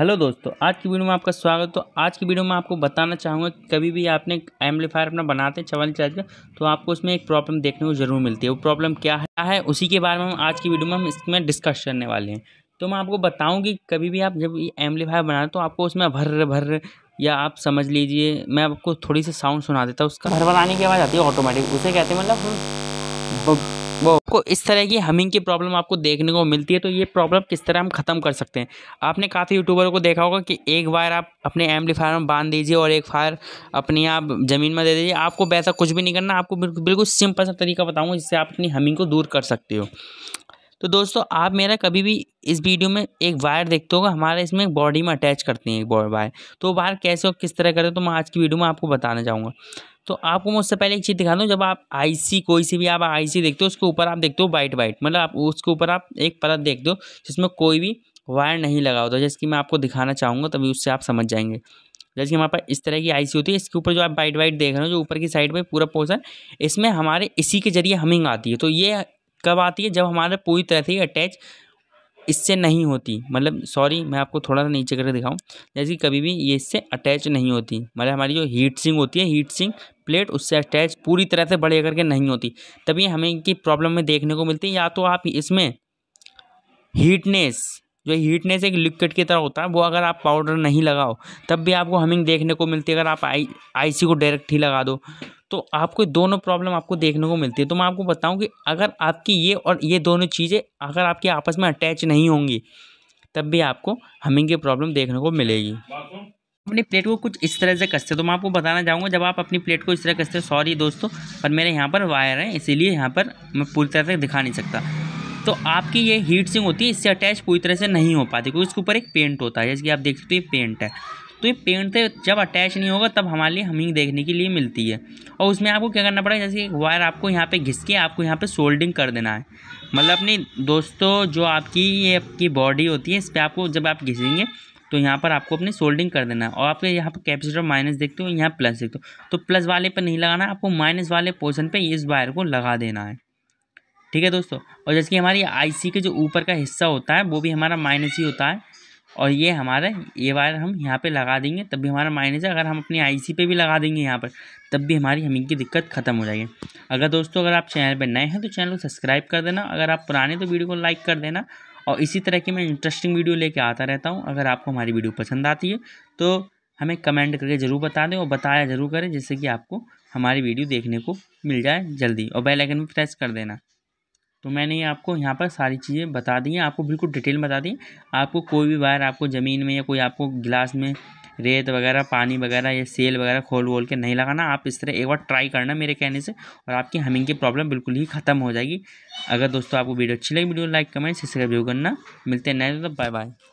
hello दोस्तों आज की वीडियो में आपका स्वागत है तो आज की वीडियो में आपको बताना चाहूँगा कभी भी आपने एम्पलीफायर अपना बनाते हैं चवन चार्ज का तो आपको उसमें एक प्रॉब्लम देखने को जरूर मिलती है वो प्रॉब्लम क्या है उसी के बारे में हम आज की वीडियो में हम इसमें डिस्कस करने वाले हैं तो मैं आपको बताऊँ कि कभी भी आप जब एम्पलीफायर बना तो आपको उसमें भर भर या आप समझ लीजिए मैं आपको थोड़ी सी साउंड सुना देता हूँ उसका भर बनाने की आवाज़ आती है ऑटोमेटिक उसे कहते हैं मतलब वो आपको इस तरह की हमिंग की प्रॉब्लम आपको देखने को मिलती है तो ये प्रॉब्लम किस तरह हम ख़त्म कर सकते हैं आपने काफ़ी यूट्यूबर को देखा होगा कि एक वायर आप अपने एम्पलीफायर में बांध दीजिए और एक फायर अपनी आप ज़मीन में दे दीजिए आपको वैसा कुछ भी नहीं करना आपको बिल्कुल सिंपल सा तरीका बताऊँगा जिससे आप अपनी हमिंग को दूर कर सकते हो तो दोस्तों आप मेरा कभी भी इस वीडियो में एक वायर देखते होगा हमारे इसमें एक बॉडी में अटैच करते हैं एक वायर तो वायर कैसे और किस तरह करते हो तो मैं आज की वीडियो में आपको बताना चाहूँगा तो आपको मैं उससे पहले एक चीज़ दिखा दूँ जब आप आईसी कोई सी भी आप आईसी देखते हो उसके ऊपर आप देखते हो वाइट वाइट मतलब आप उसके ऊपर आप एक परत देखते हो जिसमें कोई भी वायर नहीं लगा होता जैसे कि मैं आपको दिखाना चाहूँगा तभी उससे आप समझ जाएंगे जैसे कि हमारे पास इस तरह की आईसी होती है इसके ऊपर जो आप वाइट वाइट देख रहे हो जो ऊपर की साइड में पूरा पोर्सन इसमें हमारे इसी के जरिए हमिंग आती है तो ये कब आती है जब हमारे पूरी तरह से अटैच इससे नहीं होती मतलब सॉरी मैं आपको थोड़ा सा नीचे करके दिखाऊं जैसे कभी भी ये इससे अटैच नहीं होती मतलब हमारी जो हीट सिंग होती है हीट सिंग प्लेट उससे अटैच पूरी तरह से बड़े करके नहीं होती तभी हमें की प्रॉब्लम में देखने को मिलती है या तो आप इसमें हीटनेस जो हीटनेस एक लिक्विड की तरह होता है वो अगर आप पाउडर नहीं लगाओ तब भी आपको हमिंग देखने को मिलती है अगर आप आई आईसी को डायरेक्ट ही लगा दो तो आपको दोनों प्रॉब्लम आपको देखने को मिलती है तो मैं आपको बताऊं कि अगर आपकी ये और ये दोनों चीज़ें अगर आपके आपस में अटैच नहीं होंगी तब भी आपको हमिंग की प्रॉब्लम देखने को मिलेगी अपनी प्लेट को कुछ इस तरह से कसते तो मैं आपको बताना चाहूँगा जब आप अपनी प्लेट को इस तरह कसते सॉरी दोस्तों पर मेरे यहाँ पर वायर है इसीलिए यहाँ पर मैं पूरी तरह से दिखा नहीं सकता तो आपकी ये हीट सिंग होती है इससे अटैच पूरी तरह से नहीं हो पाती क्योंकि इसके ऊपर एक पेंट होता है जैसे कि आप देख सकते हो ये पेंट है तो ये पेंट से जब अटैच नहीं होगा तब हमारे लिए हमिंग देखने के लिए मिलती है और उसमें आपको क्या करना पड़ेगा जैसे वायर आपको यहाँ पे घिस के आपको यहाँ पे सोल्डिंग कर देना है मतलब अपनी दोस्तों जो आपकी ये आपकी बॉडी होती है इस पर आपको जब आप घिसेंगे तो यहाँ पर आपको अपनी सोल्डिंग कर देना है और आपके यहाँ पर कैपेसिटर माइनस देखते हो यहाँ प्लस देखते हो तो प्लस वाले पर नहीं लगाना आपको माइनस वाले पोर्सन पर इस वायर को लगा देना है ठीक है दोस्तों और जैसे कि हमारी आईसी के जो ऊपर का हिस्सा होता है वो भी हमारा माइनस ही होता है और ये हमारे ये वायर हम यहाँ पे लगा देंगे तब भी हमारा माइनस है अगर हम अपनी आईसी पे भी लगा देंगे यहाँ पर तब भी हमारी हमिंग की दिक्कत खत्म हो जाएगी अगर दोस्तों अगर आप चैनल पर नए हैं तो चैनल को सब्सक्राइब कर देना अगर आप पुराने तो वीडियो को लाइक कर देना और इसी तरह की मैं इंटरेस्टिंग वीडियो लेके आता रहता हूँ अगर आपको हमारी वीडियो पसंद आती है तो हमें कमेंट करके ज़रूर बता दें और बताया ज़रूर करें जिससे कि आपको हमारी वीडियो देखने को मिल जाए जल्दी और बेल आइकन भी प्रेस कर देना तो मैंने ये आपको यहाँ पर सारी चीज़ें बता दी हैं आपको बिल्कुल डिटेल बता दी आपको कोई भी वायर आपको ज़मीन में या कोई आपको गिलास में रेत वगैरह पानी वगैरह या सेल वगैरह खोल वोल के नहीं लगाना आप इस तरह एक बार ट्राई करना मेरे कहने से और आपकी हमिंग की प्रॉब्लम बिल्कुल ही खत्म हो जाएगी अगर दोस्तों आपको वीडियो अच्छी लगी वीडियो लाइक कमेंट सब्सक्राइब करना मिलते हैं नए तो बाय बाय